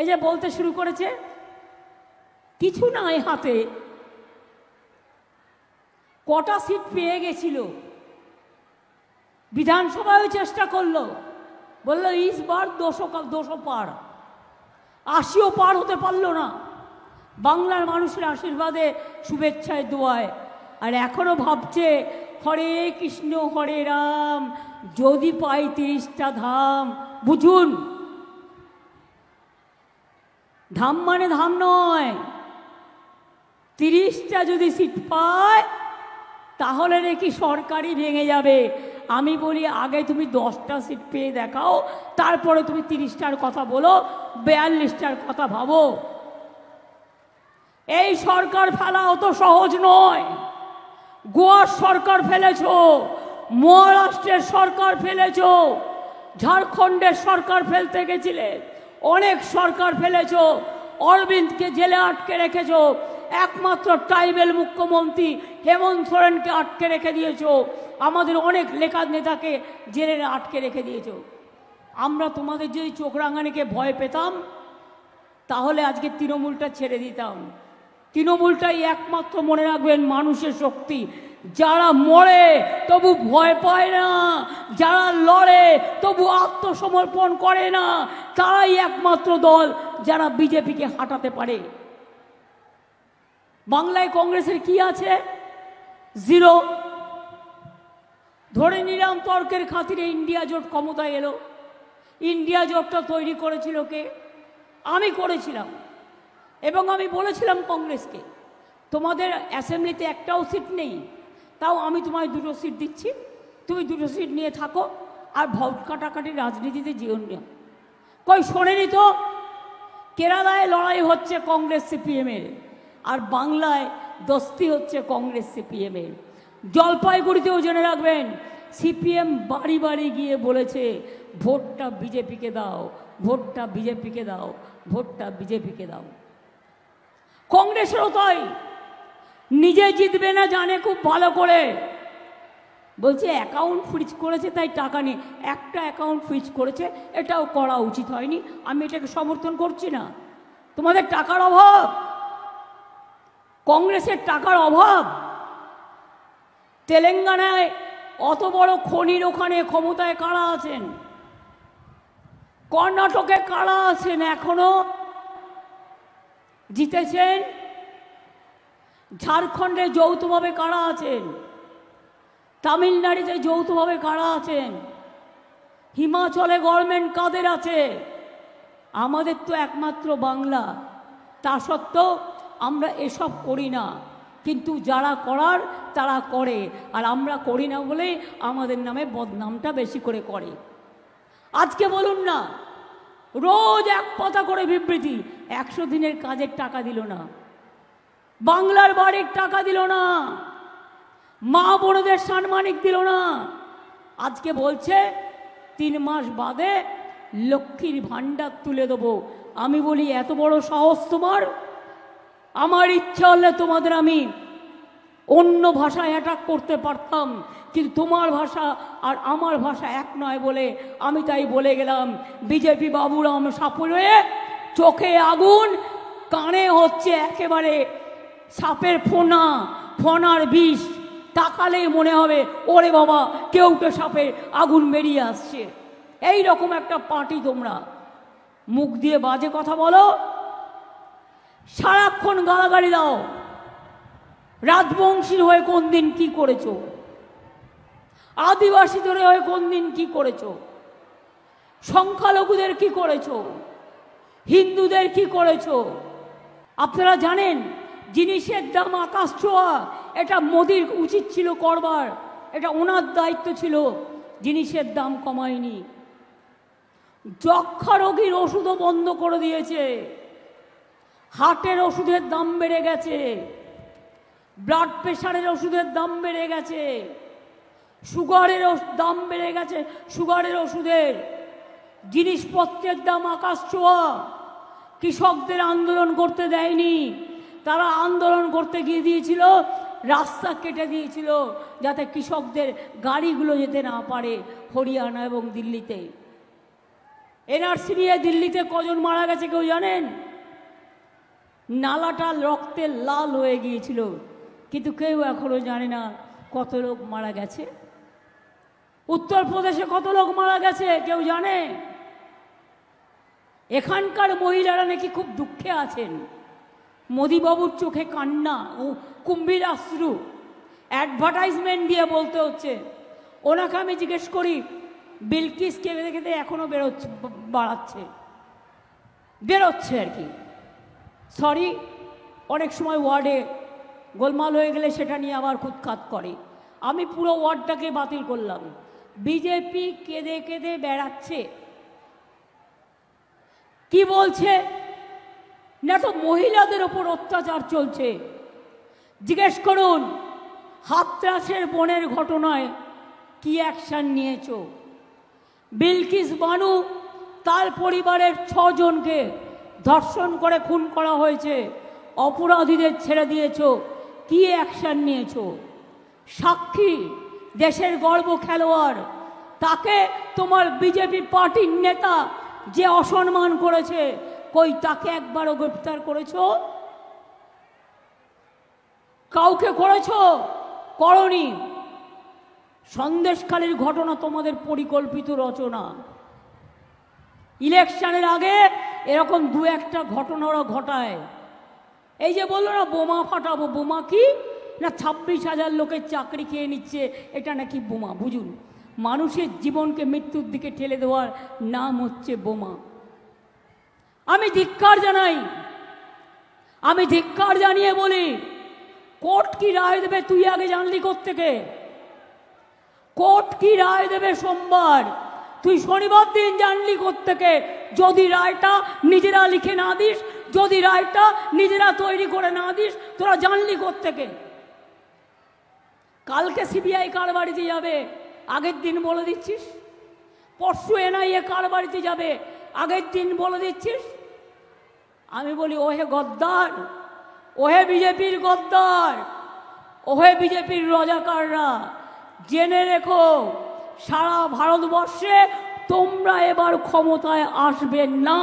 এই যে বলতে শুরু করেছে কিছু নাই হাতে কটা সিট পেয়ে গেছিল বিধানসভায় চেষ্টা করলো বললো ইসবার দোশো দোশো পার আশিও পার হতে পারলো না বাংলার মানুষের আশীর্বাদে শুভেচ্ছায় দোয়ায় আর এখনও ভাবছে হরে কৃষ্ণ হরে রাম যদি পাই তিরিশটা ধাম বুঝুন ধাম মানে ধাম নয় তিরিশটা যদি সিট পায় তাহলে নাকি সরকারই ভেঙে যাবে আমি বলি আগে তুমি দশটা সিট পেয়ে দেখাও তারপরে তুমি তিরিশটার কথা বলো বিয়াল্লিশটার কথা ভাবো এই সরকার ফেলা অত সহজ নয় গোয়ার সরকার ফেলেছ মহারাষ্ট্রের সরকার ফেলেছ ঝাড়খণ্ডের সরকার ফেলতে গেছিলে অনেক সরকার ফেলেছ অরবিন্দকে জেলে আটকে রেখেছ একমাত্র ট্রাইবেল মুখ্যমন্ত্রী হেমন্ত সোরেনকে আটকে রেখে দিয়েছ আমাদের অনেক লেখার নেতাকে জেলে আটকে রেখে দিয়েছ আমরা তোমাদের যদি চোখ রাঙানিকে ভয় পেতাম তাহলে আজকে তৃণমূলটা ছেড়ে দিতাম তৃণমূলটাই একমাত্র মনে রাখবেন মানুষের শক্তি যারা মরে তবু ভয় পায় না যারা লড়ে তবু আত্মসমর্পণ করে না তারাই একমাত্র দল যারা বিজেপিকে হাঁটাতে পারে বাংলায় কংগ্রেসের কি আছে জিরো ধরে নিলাম তর্কের খাতিরে ইন্ডিয়া জোট ক্ষমতায় এলো ইন্ডিয়া জোটটা তৈরি করেছিল কে আমি করেছিলাম এবং আমি বলেছিলাম কংগ্রেসকে তোমাদের অ্যাসেম্বলিতে একটাও সিট নেই তাও আমি তোমায় দুটো সিট দিচ্ছি তুমি দুটো সিট নিয়ে থাকো আর ভোট কাটাকাটি রাজনীতিতে জীবন নিও কই শোনেনি তো কেরালায় লড়াই হচ্ছে কংগ্রেস সিপিএমের আর বাংলায় দস্তি হচ্ছে কংগ্রেস সিপিএমের জলপাইগুড়িতেও জেনে রাখবেন সিপিএম বাড়ি বাড়ি গিয়ে বলেছে ভোটটা বিজেপিকে দাও ভোটটা বিজেপিকে দাও ভোটটা বিজেপিকে দাও কংগ্রেসেরও তাই নিজে জিতবে না জানে খুব ভালো করে বলছে অ্যাকাউন্ট ফ্রিজ করেছে তাই টাকা নেই একটা অ্যাকাউন্ট ফ্রিজ করেছে এটাও করা উচিত হয়নি আমি এটাকে সমর্থন করছি না তোমাদের টাকার অভাব কংগ্রেসের টাকার অভাব তেলেঙ্গানায় অত বড় খনির ওখানে ক্ষমতায় কারা আছেন কর্ণাটকে কারা আছেন এখনো জিতেছেন ঝাড়খণ্ডে যৌথভাবে কারা আছেন তামিলনাড়িতে যৌথভাবে কারা আছেন হিমাচলে গভর্নমেন্ট কাদের আছে আমাদের তো একমাত্র বাংলা তা সত্ত্বেও আমরা এসব করি না কিন্তু যারা করার তারা করে আর আমরা করি না বলে আমাদের নামে বদনামটা বেশি করে করে আজকে বলুন না রোজ এক পথা করে বিবৃতি একশো দিনের কাজের টাকা দিল না বাংলার বাড়ির টাকা দিল না মা বোনদের সাম্মানিক দিল না আজকে বলছে তিন মাস বাদে লক্ষ্মীর ভাণ্ডার তুলে দেবো আমি বলি এত বড় সাহস তোমার আমার ইচ্ছা হলে তোমাদের আমি অন্য ভাষায় অ্যাটাক করতে পারতাম কিন্তু তোমার ভাষা আর আমার ভাষা এক নয় বলে আমি তাই বলে গেলাম বিজেপি বাবুরাম সাপুরে চোখে আগুন কানে হচ্ছে একেবারে সাপের ফোনা ফোনার বিষ তাকালেই মনে হবে ওরে বাবা কেউ তো সাপে আগুন বেরিয়ে আসছে এই রকম একটা পার্টি তোমরা মুখ দিয়ে বাজে কথা বলো সারাক্ষণ গালাগাড়ি দাও রাজবংশীর হয়ে কোন দিন কি করেছো আদিবাসীদের হয়ে কোন দিন কি করেছো সংখ্যালঘুদের কি করেছো হিন্দুদের কি করেছো আপনারা জানেন জিনিসের দাম আকাশ ছোঁয়া এটা মোদির উচিত ছিল করবার এটা ওনার দায়িত্ব ছিল জিনিসের দাম কমায়নি যক্ষা রোগীর ওষুধও বন্ধ করে দিয়েছে হার্টের ওষুধের দাম বেড়ে গেছে ব্লাড প্রেশারের ওষুধের দাম বেড়ে গেছে সুগারের দাম বেড়ে গেছে সুগারের ওষুধের জিনিসপত্রের দাম আকাশ ছোঁয়া কৃষকদের আন্দোলন করতে দেয়নি তারা আন্দোলন করতে গিয়ে দিয়েছিল রাস্তা কেটে দিয়েছিল যাতে কৃষকদের গাড়িগুলো যেতে না পারে হরিয়ানা এবং দিল্লিতে এনআরসি নিয়ে দিল্লিতে কজন মারা গেছে কেউ জানেন নালাটা রক্তে লাল হয়ে গিয়েছিল কিন্তু কেউ এখনও জানে না কত লোক মারা গেছে উত্তরপ্রদেশে কত লোক মারা গেছে কেউ জানে এখানকার মহিলারা নাকি খুব দুঃখে আছেন মোদিবাবুর চোখে কান্না ও কুম্ভীর আশ্রু অ্যাডভার্টাইজমেন্ট দিয়ে বলতে হচ্ছে ওনাকে আমি জিজ্ঞেস করি বিলকিস কেঁদে খেতে এখনও বেরোচ্ছে বাড়াচ্ছে বেরোচ্ছে আর কি সরি অনেক সময় ওয়ার্ডে গোলমাল হয়ে গেলে সেটা নিয়ে আবার খুদখাত করে আমি পুরো ওয়ার্ডটাকে বাতিল করলাম বিজেপি কেঁদে কেঁদে বেড়াচ্ছে কি বলছে না তো মহিলাদের ওপর অত্যাচার চলছে জিজ্ঞেস করুন হাতরাসের বনের ঘটনায় কি অ্যাকশান নিয়েছ বিলকিস বানু তার পরিবারের ছজনকে ধর্ষণ করে খুন করা হয়েছে অপরাধীদের ছেড়ে দিয়েছ কি অ্যাকশান নিয়েছ সাক্ষী দেশের গর্ব খেলোয়াড় তাকে তোমার বিজেপি পার্টির নেতা যে অসম্মান করেছে কই তাকে একবারও গ্রেপ্তার করেছ কাউকে করেছ করি সন্দেশকালের ঘটনা তোমাদের পরিকল্পিত রচনা ইলেকশনের আগে এরকম দু একটা ঘটনা ওরা ঘটায় এই যে বললো না বোমা ফাটাবো বোমা কি না ছাব্বিশ হাজার লোকের চাকরি খেয়ে নিচ্ছে এটা নাকি বোমা বুঝুন মানুষের জীবনকে মৃত্যুর দিকে ঠেলে দেওয়ার নাম হচ্ছে বোমা আমি ধিক্কার জানাই আমি ধিক্কার জানিয়ে বলি কোর্ট কি রায় দেবে তুই আগে জানলি থেকে কোর্ট কি রায় দেবে সোমবার তুই শনিবার দিন জানলি থেকে যদি রায়টা নিজেরা লিখে না দিস যদি রায়টা নিজেরা তৈরি করে না দিস তোরা জানলি থেকে কালকে সিবিআই কার বাড়িতে যাবে আগের দিন বলে দিচ্ছিস পরশু এনআইএ কার বাড়িতে যাবে আগের দিন বলে দিচ্ছিস আমি বলি ওহে গদ্দার ওহে বিজেপির গদ্দার ওহে বিজেপির রজাকাররা জেনে রেখো সারা ভারতবর্ষে তোমরা এবার ক্ষমতায় আসবে না